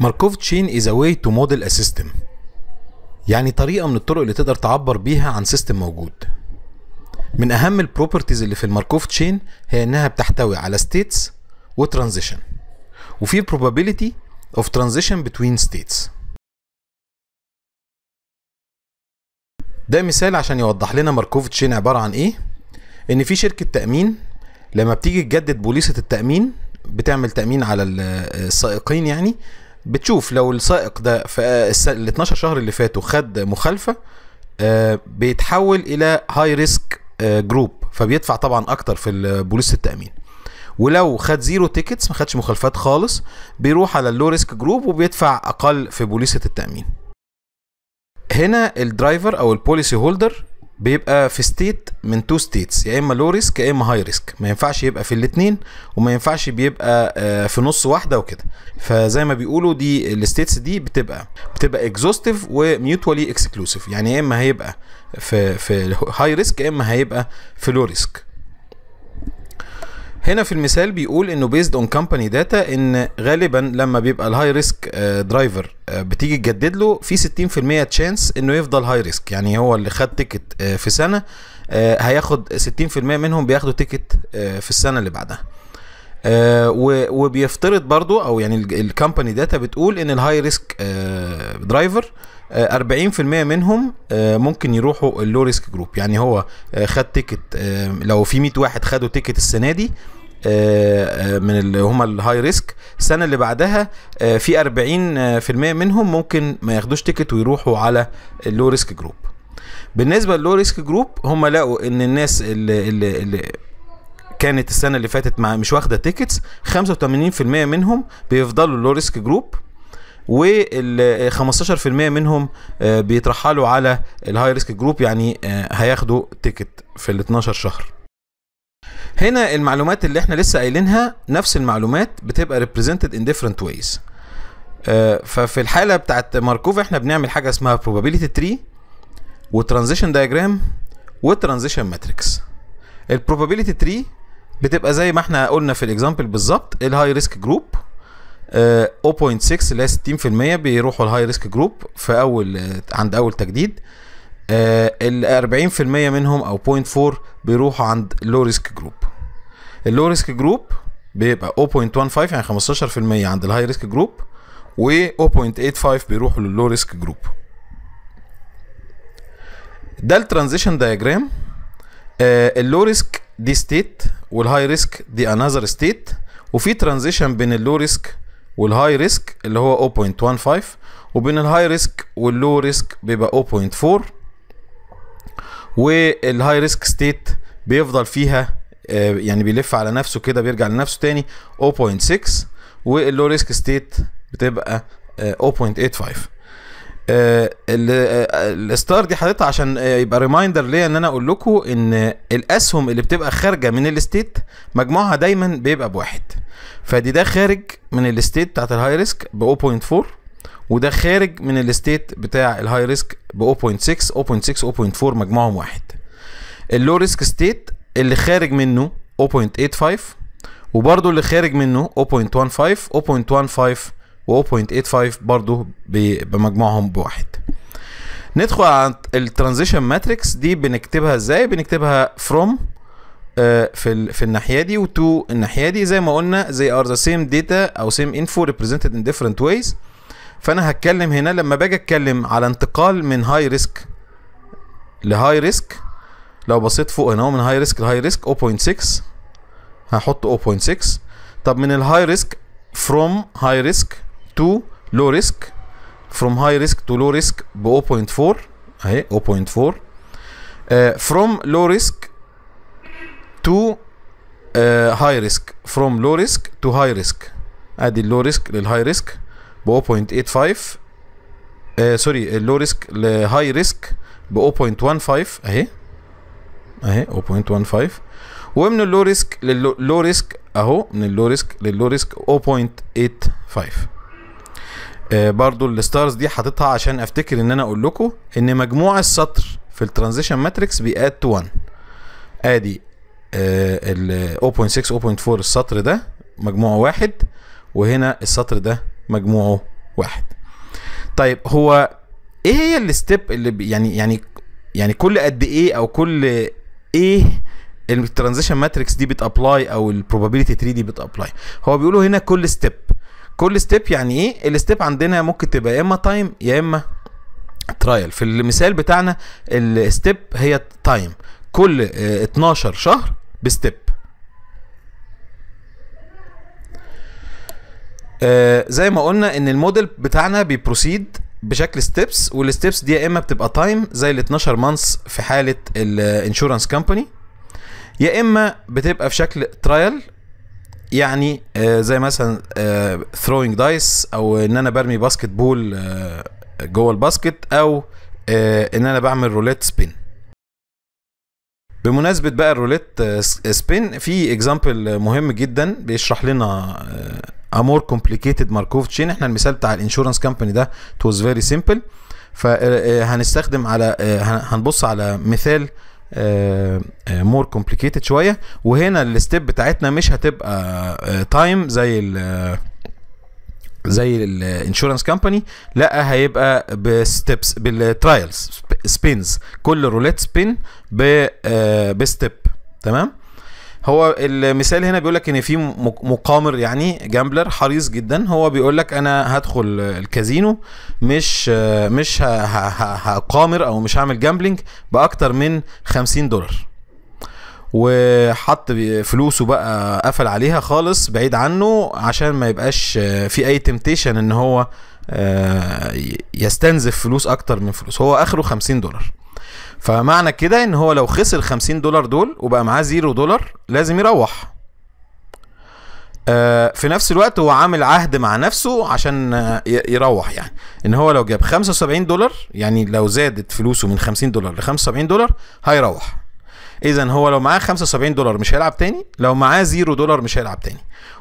ماركوف تشين از a تو موديل ا سيستم يعني طريقة من الطرق اللي تقدر تعبر بيها عن سيستم موجود من أهم البروبرتيز اللي في الماركوف تشين هي إنها بتحتوي على ستيتس وترانزيشن وفي probability of transition between states ده مثال عشان يوضح لنا ماركوف تشين عبارة عن إيه إن في شركة تأمين لما بتيجي تجدد بوليصة التأمين بتعمل تأمين على السائقين يعني بتشوف لو السائق ده في ال 12 شهر اللي فاتوا خد مخالفه آه، بيتحول الى هاي ريسك جروب فبيدفع طبعا اكتر في بوليس التامين ولو خد زيرو تيكتس ما خدش مخالفات خالص بيروح على اللو ريسك جروب وبيدفع اقل في بوليسه التامين هنا الدرايفر او البوليسي هولدر بيبقى في ستيت من تو ستيتس يا اما لو ريسك يا اما هاي ريسك ما ينفعش يبقى في الاثنين وما ينفعش بيبقى آه، في نص واحده وكده فزي ما بيقولوا دي الستيتس دي بتبقى بتبقى اكزوستيف وميوتوالي اكسكلوسيف يعني يا اما هيبقى في في هاي ريسك يا اما هيبقى في لو ريسك هنا في المثال بيقول انه بيزد اون كمباني داتا ان غالبا لما بيبقى الهاي ريسك درايفر بتيجي تجدد له في 60% تشانس انه يفضل هاي ريسك يعني هو اللي خد تيكت آه، في سنه آه، هياخد 60% منهم بياخدوا تيكت آه، في السنه اللي بعدها وبيفترض برضو او يعني الكمباني داتا بتقول ان الهاي ريسك درايفر 40% منهم ممكن يروحوا اللو ريسك جروب يعني هو خد تيكت لو في 100 واحد خدوا تيكت السنه دي آه، آه، من اللي هم الهاي ريسك السنه اللي بعدها آه، في 40% منهم ممكن ما ياخدوش تيكت ويروحوا على اللو ريسك جروب بالنسبه للو ريسك جروب هم لقوا ان الناس اللي, اللي, اللي كانت السنه اللي فاتت مع مش واخده تيكتس 85% منهم بيفضلوا اللو ريسك جروب وال 15% منهم بيترحلوا على الهاي ريسك جروب يعني هياخدوا تيكت في ال 12 شهر هنا المعلومات اللي احنا لسه قايلينها نفس المعلومات بتبقى represented in different ways آه، ففي الحاله بتاعت ماركوف احنا بنعمل حاجه اسمها probability tree وترانزيشن دايجرام وترانزيشن ماتريكس البروبابيليتي تري بتبقى زي ما احنا قلنا في الاكزامبل بالظبط الهاي ريسك جروب 0.6 اللي هي 60% بيروحوا الهاي ريسك جروب في اول عند اول تجديد آه، ال 40% منهم او 0.4 بيروحوا عند لو ريسك جروب اللو ريسك جروب بيبقى 0.15 يعني 15% عند الهاي ريسك جروب و 0.85 بيروحوا لللو ريسك جروب ده الترانزيشن دايجرام آه، اللو ريسك دي ستيت والهاي ريسك دي انذر ستيت وفي ترانزيشن بين اللو ريسك والهاي ريسك اللي هو 0.15 وبين الهاي ريسك واللو ريسك بيبقى 0.4 والهاي ريسك ستيت بيفضل فيها آه، يعني بيلف على نفسه كده بيرجع لنفسه تاني 0.6 واللو ريسك ستيت بتبقى 0.85 آه، آه، الستار دي حاططها عشان يبقى ريمايندر ليا ان انا اقول لكم ان الاسهم اللي بتبقى خارجه من الاستيت مجموعها دايما بيبقى بواحد فدي ده خارج من الاستيت بتاعت الهاي ريسك ب 0.4 وده خارج من الاستيت بتاع الهاي ريسك ب 0.6 0.6 0.4 مجموعهم واحد اللو ريسك ستيت اللي خارج منه 0.85 وبرضه اللي خارج منه 0.15 0.15 و 0.85 برضه بمجموعهم بواحد ندخل على الترانزيشن ماتريكس دي بنكتبها ازاي بنكتبها فروم آه، في في الناحيه دي وتو الناحيه دي زي ما قلنا زي ار ذا سيم داتا او سيم انفو ريبريزنتد ان ديفرنت ويز فانا هتكلم هنا لما باجي اتكلم على انتقال من هاي ريسك لهاي ريسك لو بصيت فوق هنا هو من هاي ريسك لهاي ريسك 0.6 هحط 0.6 طب من الهاي ريسك فروم هاي ريسك تو لو ريسك فروم هاي ريسك تو لو ريسك ب 0.4 اهي 0.4 فروم لو ريسك تو هاي ريسك فروم لو ريسك تو هاي ريسك ادي اللو ريسك للهاي ريسك ب 0.85 سوري اللو ريسك لهاي ريسك ب 0.15 اهي اهي 0.15 ومن اللو ريسك لللو ريسك اهو من اللو ريسك لللو ريسك 0.85 آه برضو الستارز دي حاططها عشان افتكر ان انا اقول لكم ان مجموع السطر في الترانزيشن ماتريكس بيأد تو 1 ادي آه، ال 0.6 0.4 السطر ده مجموعه واحد وهنا السطر ده مجموعه واحد طيب هو ايه هي الستيب اللي يعني يعني يعني كل قد ايه او كل ايه الترانزيشن ماتريكس دي بتابلاي او البروبابيلتي تري دي بتابلاي هو بيقولوا هنا كل ستيب كل ستيب يعني ايه الستيب عندنا ممكن تبقى يا اما تايم يا اما ترايل في المثال بتاعنا الستيب هي تايم كل 12 آه، شهر بستيب آه زي ما قلنا ان الموديل بتاعنا بيبروسيد بشكل ستيبس والستيبس دي يا اما بتبقى تايم زي ال 12 مانس في حاله الانشورنس كامباني يا اما بتبقى في شكل ترايل يعني آه، زي مثلا ثروينج آه، دايس او ان انا برمي باسكت آه، بول جوه الباسكت او ان انا بعمل روليت سبين بمناسبه بقى الروليت سبين في اكزامبل مهم جدا بيشرح لنا امور كومبليكيتد ماركوف تشين احنا المثال بتاع الانشورنس كامباني ده توز فيري سيمبل فهنستخدم على آه، هنبص على مثال مور آه، كومبليكيتد آه، شويه وهنا الستيب بتاعتنا مش هتبقى تايم زي الـ زي الانشورنس كامباني لا هيبقى بستبس بالترايلز سبينز كل روليت سبين بستيب تمام هو المثال هنا بيقول لك ان في مقامر يعني جامبلر حريص جدا هو بيقول لك انا هدخل الكازينو مش مش هقامر او مش هعمل جامبلنج باكتر من 50 دولار وحط فلوسه بقى قفل عليها خالص بعيد عنه عشان ما يبقاش في اي تمتيشن ان هو آه، يستنزف فلوس اكتر من فلوس هو اخره 50 دولار فمعنى كده ان هو لو خسر 50 دولار دول وبقى معاه زيرو دولار لازم يروح آه، في نفس الوقت هو عامل عهد مع نفسه عشان آه، يروح يعني ان هو لو جاب 75 دولار يعني لو زادت فلوسه من 50 دولار ل 75 دولار هيروح اذا هو لو معاه 75 دولار مش هيلعب تاني لو معاه 0 دولار مش هيلعب تاني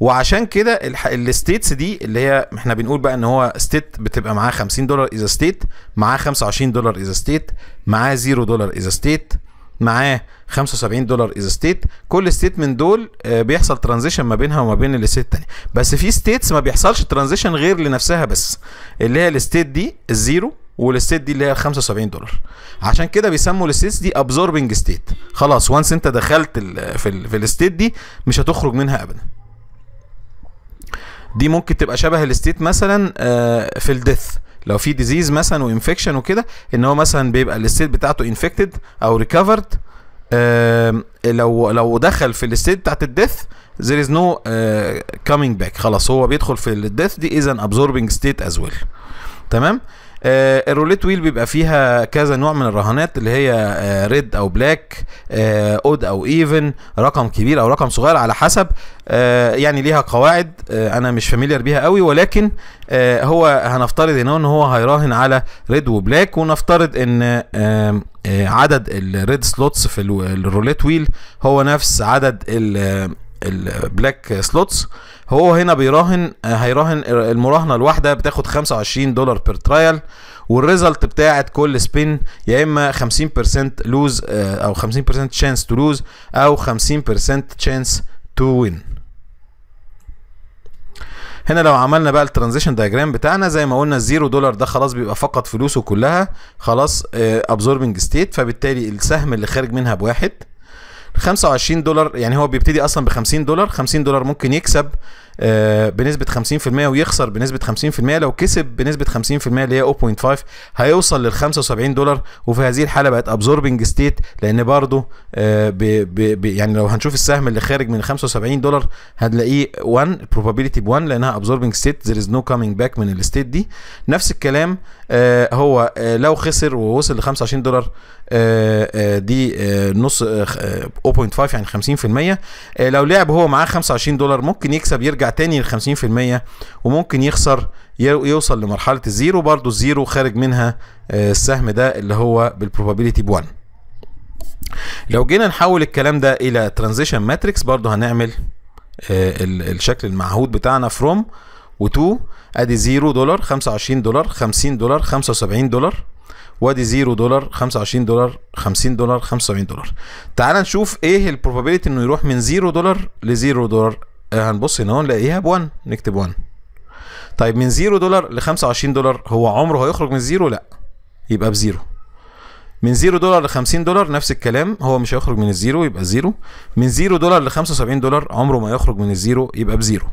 وعشان كده الستيتس دي اللي هي احنا بنقول بقى ان هو ستيت بتبقى معاه 50 دولار اذا ستيت معاه 25 دولار اذا ستيت معاه 0 دولار اذا ستيت معاه 75 دولار اذا ستيت كل ستيت من دول آه، بيحصل ترانزيشن ما بينها وما بين الستيت الثانيه بس في ستيتس ما بيحصلش ترانزيشن غير لنفسها بس اللي هي الستيت دي الزيرو والستيت دي اللي هي 75 دولار عشان كده بيسموا الستيتس دي ابزوربنج ستيت خلاص وانس انت دخلت في, الـ في الستيت دي مش هتخرج منها ابدا دي ممكن تبقى شبه الستيت مثلا آه، في الديث لو في ديزيز مثلا وانفكشن وكده ان هو مثلا بيبقى الستيت بتاعته انفكتد او ريكفرد لو لو دخل في الستيت بتاعت الديث there is no uh, coming back خلاص هو بيدخل في الديث دي از ان absorbing state as well تمام آه، الروليت ويل بيبقى فيها كذا نوع من الرهانات اللي هي آه، ريد او بلاك آه، اود او ايفن رقم كبير او رقم صغير على حسب يعني ليها قواعد انا مش فاميليار بيها قوي ولكن هو هنفترض هنا ان هو هيراهن على ريد وبلاك ونفترض ان عدد الريد سلوتس في الروليت ويل هو نفس عدد البلاك سلوتس هو هنا بيراهن هيراهن المراهنه الواحده بتاخد 25 دولار بير ترايل والريزلت بتاعت كل سبين يا اما 50% لوز آه، او 50% شانس تو لوز او 50% شانس تو وين هنا لو عملنا بقى الترانزيشن دايجرام بتاعنا زي ما قلنا الزيرو دولار ده خلاص بيبقى فقط فلوسه كلها خلاص ابزوربنج آه، ستيت فبالتالي السهم اللي خارج منها بواحد ب 25 دولار يعني هو بيبتدي اصلا ب 50 دولار 50 دولار ممكن يكسب آه، بنسبه 50% ويخسر بنسبه 50% لو كسب بنسبه 50% اللي هي 0.5 هيوصل لل 75 دولار وفي هذه الحاله بقت ابزوربنج ستيت لان برضه آه، يعني لو هنشوف السهم اللي خارج من 75 دولار هنلاقيه 1 probability ب 1 لانها ابزوربنج ستيت ذير از نو كامينج باك من الستيت دي نفس الكلام آه، هو لو خسر ووصل ل 25 دولار دي نص 0.5 يعني 50% آه، لو لعب هو معاه 25 دولار ممكن يكسب يرجع تاني ل 50% وممكن يخسر يوصل لمرحله الزيرو برضه الزيرو خارج منها آه، السهم ده اللي هو بالبروبابيلتي ب1 لو جينا نحول الكلام ده الى ترانزيشن ماتريكس برضه هنعمل آه، الشكل المعهود بتاعنا فروم و2 ادي 0 دولار 25 دولار 50 دولار 75 دولار وادي 0 دولار 25 دولار 50 دولار 75 دولار تعال نشوف ايه البروبابيلتي انه يروح من 0 دولار ل 0 دولار اه، هنبص هنا نلاقيها ايه؟ ب 1 نكتب 1 طيب من 0 دولار ل 25 دولار هو عمره هيخرج من 0 لا يبقى بزيرو من 0 دولار ل 50 دولار نفس الكلام هو مش هيخرج من الزيرو يبقى زيرو من 0 دولار ل 75 دولار عمره ما يخرج من الزيرو يبقى بزيرو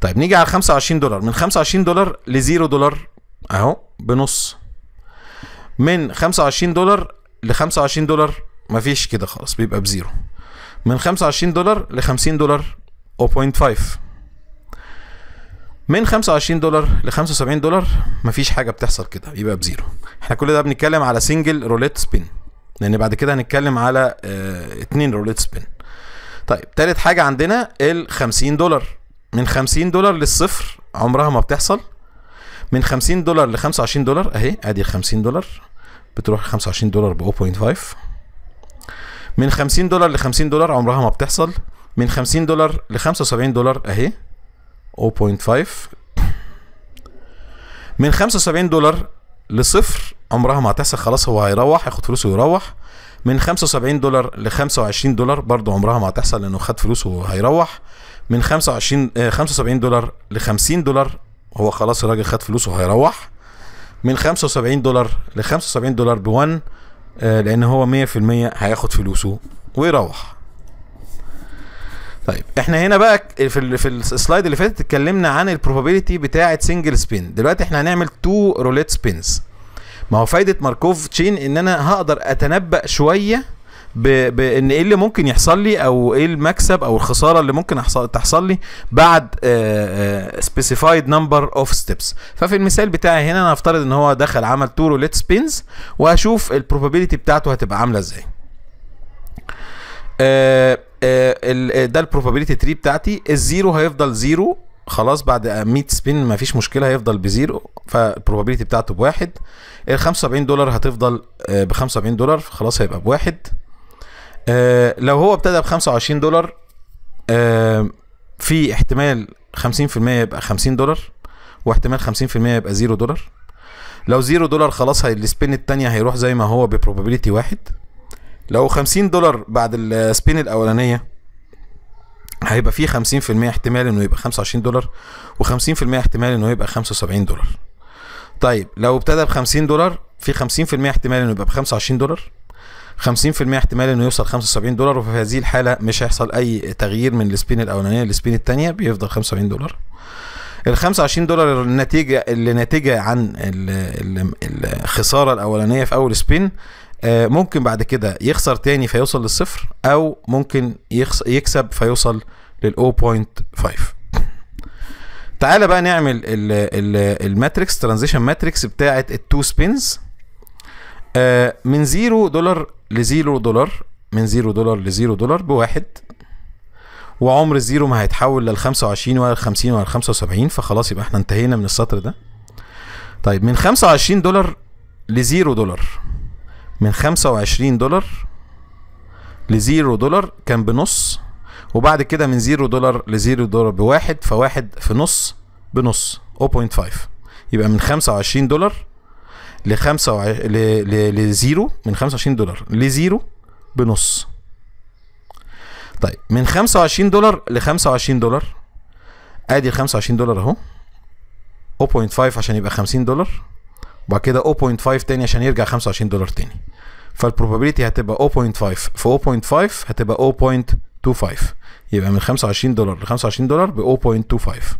طيب نيجي على 25 دولار من 25 دولار ل 0 دولار اهو بنص من 25 دولار ل 25 دولار مفيش كده خالص بيبقى بزيرو من 25 دولار ل 50 دولار 0.5 من 25 دولار ل 75 دولار مفيش حاجه بتحصل كده يبقى بزيرو احنا كل ده بنتكلم على سنجل روليت سبين لان بعد كده هنتكلم على اه روليت سبين طيب تالت حاجه عندنا ال 50 دولار من 50 دولار للصفر عمرها ما بتحصل من 50 دولار ل 25 دولار اهي ادي ال 50 دولار بتروح 25 دولار ب 0.5 من 50 دولار ل 50 دولار عمرها ما بتحصل من 50 دولار ل 75 دولار اهي 0.5 من 75 دولار لصفر عمرها ما هتحصل خلاص هو هيروح ياخد فلوسه ويروح من 75 دولار ل 25 دولار برضه عمرها ما هتحصل لانه خد فلوسه وهيروح من 25 75 آه، دولار ل 50 دولار هو خلاص الراجل خد فلوسه وهيروح من 75 دولار ل 75 دولار ب1 آه، لان هو 100% هياخد فلوسه ويروح طيب احنا هنا بقى في في السلايد اللي فاتت اتكلمنا عن البروبابيلتي بتاعه سنجل سبين دلوقتي احنا هنعمل تو روليت سبينز ما هو فايده ماركوف تشين ان انا هقدر اتنبأ شويه بان ايه اللي ممكن يحصل لي او ايه المكسب او الخساره اللي ممكن تحصل لي بعد سبيسيفايد نمبر اوف ستيبس ففي المثال بتاعي هنا انا هفترض ان هو دخل عمل تو روليت سبينز واشوف البروبابيلتي بتاعته هتبقى عامله ازاي ده البروبابيلتي تري بتاعتي الزيرو هيفضل زيرو خلاص بعد 100 سبين ما فيش مشكله هيفضل بزيرو فالبروبابيلتي بتاعته بواحد ال 75 دولار هتفضل ب 75 دولار خلاص هيبقى بواحد آه لو هو ابتدى ب 25 دولار آه في احتمال 50% يبقى 50 دولار واحتمال 50% يبقى 0 دولار لو 0 دولار خلاص هي السبين التانية هيروح زي ما هو ببروبابيلتي واحد لو 50 دولار بعد السبين الاولانيه هيبقى في 50% احتمال انه يبقى 25 دولار و50% احتمال انه يبقى 75 دولار طيب لو ابتدى ب 50 دولار في 50% احتمال انه يبقى ب 25 دولار 50% احتمال انه يوصل 75 دولار وفي هذه الحاله مش هيحصل اي تغيير من السبين الاولانيه للسبين الثانيه بيفضل 75 دولار ال 25 دولار النتيجه اللي ناتجه عن الخساره الاولانيه في اول سبين آه، ممكن بعد كده يخسر تاني فيوصل للصفر او ممكن يكسب فيوصل لل 0.5 تعالى بقى نعمل الماتريكس ترانزيشن ماتريكس بتاعه التو سبينز آه، من زيرو دولار لزيرو دولار من زيرو دولار لزيرو دولار بواحد وعمر الزيرو ما هيتحول لل 25 ولا 50 ولا 75 فخلاص يبقى احنا انتهينا من السطر ده طيب من 25 دولار لزيرو دولار من 25 دولار لزيرو دولار كان بنص وبعد كده من زيرو دولار لزيرو دولار بواحد فواحد في نص بنص 0.5 يبقى من 25 دولار ل 5 ل زيرو من 25 دولار زيرو بنص طيب من 25 دولار ل 25 دولار ادي ال 25 دولار اهو 0.5 عشان يبقى 50 دولار وبعد كده 0.5 تاني عشان يرجع 25 دولار تاني فالبروبابيلتي هتبقى 0.5 في 0.5 هتبقى 0.25 يبقى من 25 دولار ل 25 دولار ب 0.25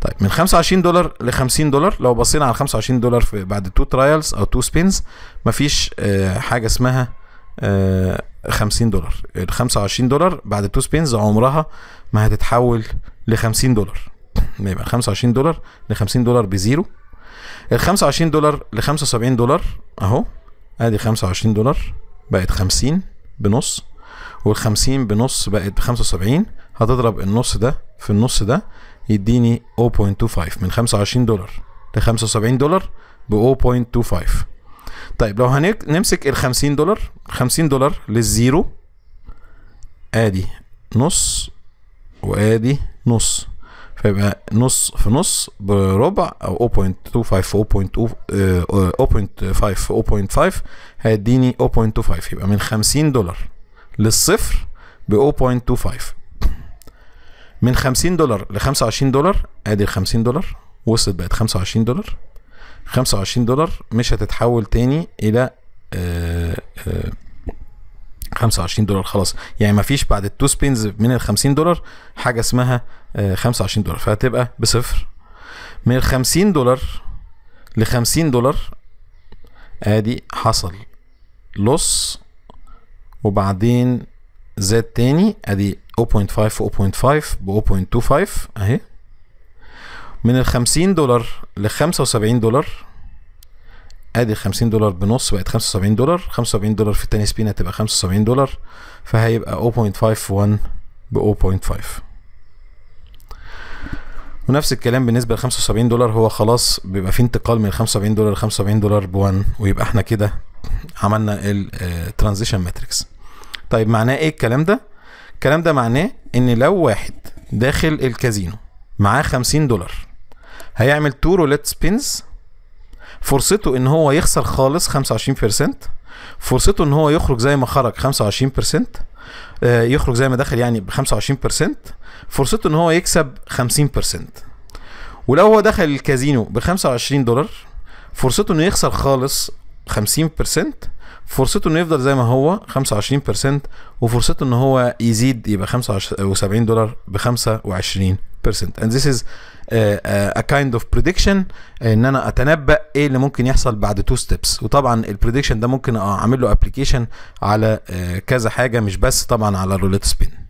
طيب من 25 دولار ل 50 دولار لو بصينا على 25 دولار في بعد تو ترايلز او تو سبينز مفيش آه، حاجه اسمها 50 آه، دولار ال 25 دولار بعد تو سبينز عمرها ما هتتحول ل 50 دولار يبقى 25 دولار ل 50 دولار بزيرو ال 25 دولار ل 75 دولار اهو ادي 25 دولار بقت 50 بنص وال 50 بنص بقت 75 هتضرب النص ده في النص ده يديني 0.25 من 25 دولار ل 75 دولار ب 0.25 طيب لو هنمسك ال 50 دولار 50 دولار للزيرو ادي نص وادي نص فيبقى نص في نص بربع او 0.25 في 0.5 آه، في 0.5 هيديني 0.25 يبقى من 50 دولار للصفر ب 0.25 من 50 دولار ل 25 دولار ادي ال 50 دولار وصلت بقت 25 دولار 25 دولار مش هتتحول تاني الى آآ آآ 25 دولار خلاص يعني ما فيش بعد التو سبينز من ال 50 دولار حاجه اسمها 25 آه، دولار فهتبقى بصفر من ال 50 دولار ل 50 دولار ادي حصل لوس وبعدين زاد تاني ادي 0.5 و 0.5 ب 0.25 اهي من ال 50 دولار ل 75 دولار ادي 50 دولار بنص بقت 75 دولار 75 دولار في الثاني سبين هتبقى 75 دولار فهيبقى 0.51 ب 0.5 ونفس الكلام بالنسبة ل 75 دولار هو خلاص بيبقى في انتقال من 75 دولار ل 75 دولار ب 1 ويبقى احنا كده عملنا الترانزيشن آه، ماتريكس طيب معناه ايه الكلام ده؟ الكلام ده معناه ان لو واحد داخل الكازينو معاه 50 دولار هيعمل تو روليت سبينز فرصته ان هو يخسر خالص 25% فرصته ان هو يخرج زي ما خرج 25% آه، يخرج زي ما دخل يعني ب 25% فرصته ان هو يكسب 50% ولو هو دخل الكازينو ب 25 دولار فرصته انه يخسر خالص 50% فرصته انه يفضل زي ما هو 25% وفرصته ان هو يزيد يبقى 75 دولار ب 25% and this is a kind of prediction ان انا اتنبأ ايه اللي ممكن يحصل بعد تو ستيبس وطبعا البريدكشن ده ممكن اعمل له ابلكيشن على آه، كذا حاجه مش بس طبعا على الروليت سبين